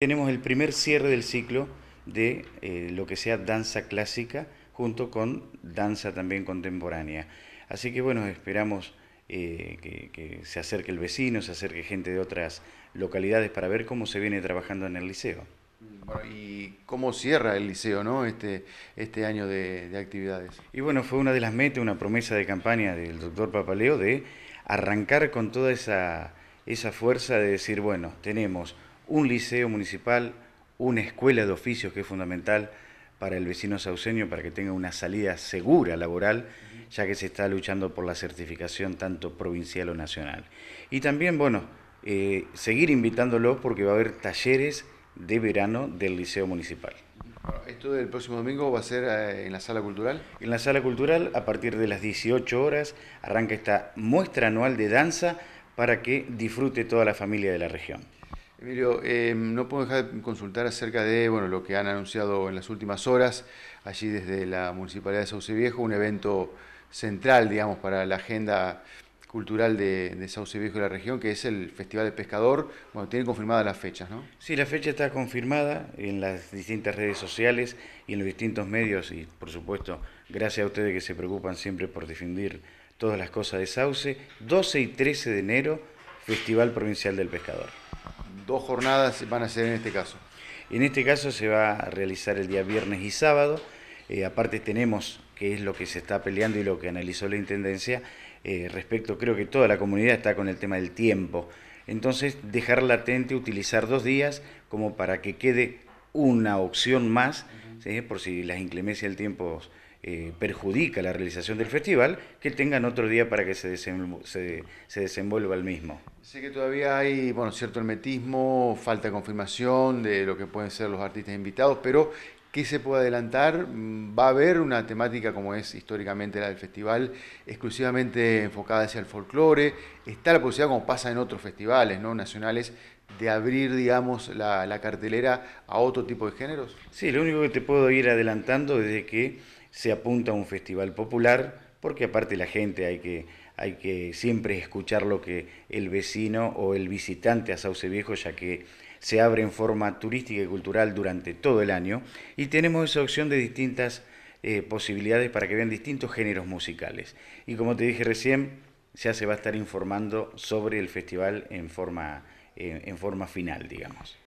Tenemos el primer cierre del ciclo de eh, lo que sea danza clásica junto con danza también contemporánea. Así que bueno, esperamos eh, que, se acerque el vecino, se acerque gente de otras localidades para ver cómo se viene trabajando en el liceo. y cómo cierra el liceo, ¿no? Este, este año de, actividades. Y bueno, fue una de las metas, una promesa de campaña del doctor Papaleo de arrancar con toda esa fuerza de decir, bueno, tenemos un liceo municipal, una escuela de oficios que es fundamental para el vecino sauceño para que tenga una salida segura laboral, ya que se está luchando por la certificación tanto provincial o nacional. Y también, bueno, eh, seguir invitándolo porque va a haber talleres de verano del Liceo Municipal. ¿Esto del próximo domingo va a ser eh, en la sala cultural? En la sala cultural, a partir de las 18 horas, arranca esta muestra anual de danza para que disfrute toda la familia de la región. Emilio, em, no puedo dejar de consultar acerca de bueno, lo que han anunciado en las últimas horas, allí desde la Municipalidad de Sauce Viejo, un evento central, digamos, para la agenda cultural de, de Sauce Viejo y la región, que es el Festival del Pescador. Bueno, tienen confirmadas las fechas, ¿no? Sí, la fecha está confirmada en las distintas redes sociales y en los distintos medios, y por supuesto, gracias a ustedes que se preocupan siempre por difundir todas las cosas de Sauce. 12 y 13 de enero, Festival Provincial del Pescador dos jornadas van a ser en este caso. En este caso se va a realizar el día viernes y sábado. Eh, aparte tenemos, que es lo que se está peleando y lo que analizó la Intendencia, eh, respecto, creo que toda la comunidad está con el tema del tiempo. Entonces, dejar latente, utilizar dos días como para que quede una opción más, por si las inclemencias del tiempo eh, perjudica la realización del festival, que tengan otro día para que se, se, desenvuelva el mismo. Sé que todavía hay, bueno, cierto hermetismo, falta de confirmación de lo que pueden ser los artistas invitados, pero ¿qué se puede adelantar? Mm, ¿Va a haber una temática como es históricamente la del festival, exclusivamente enfocada hacia el folclore? ¿Está la posibilidad, como pasa en otros festivales ¿no? nacionales, de abrir, digamos, la, la cartelera a otro tipo de géneros? Sí, lo único que te puedo ir adelantando es de que se apunta a un festival popular, porque aparte la gente hay que, hay que siempre escuchar lo que el vecino o el visitante a Sauce Viejo, ya que se abre en forma turística y cultural durante todo el año, y tenemos esa opción de distintas eh, posibilidades para que vean distintos géneros musicales. Y como te dije recién, ya se va a estar informando sobre el festival en forma, en forma final, digamos.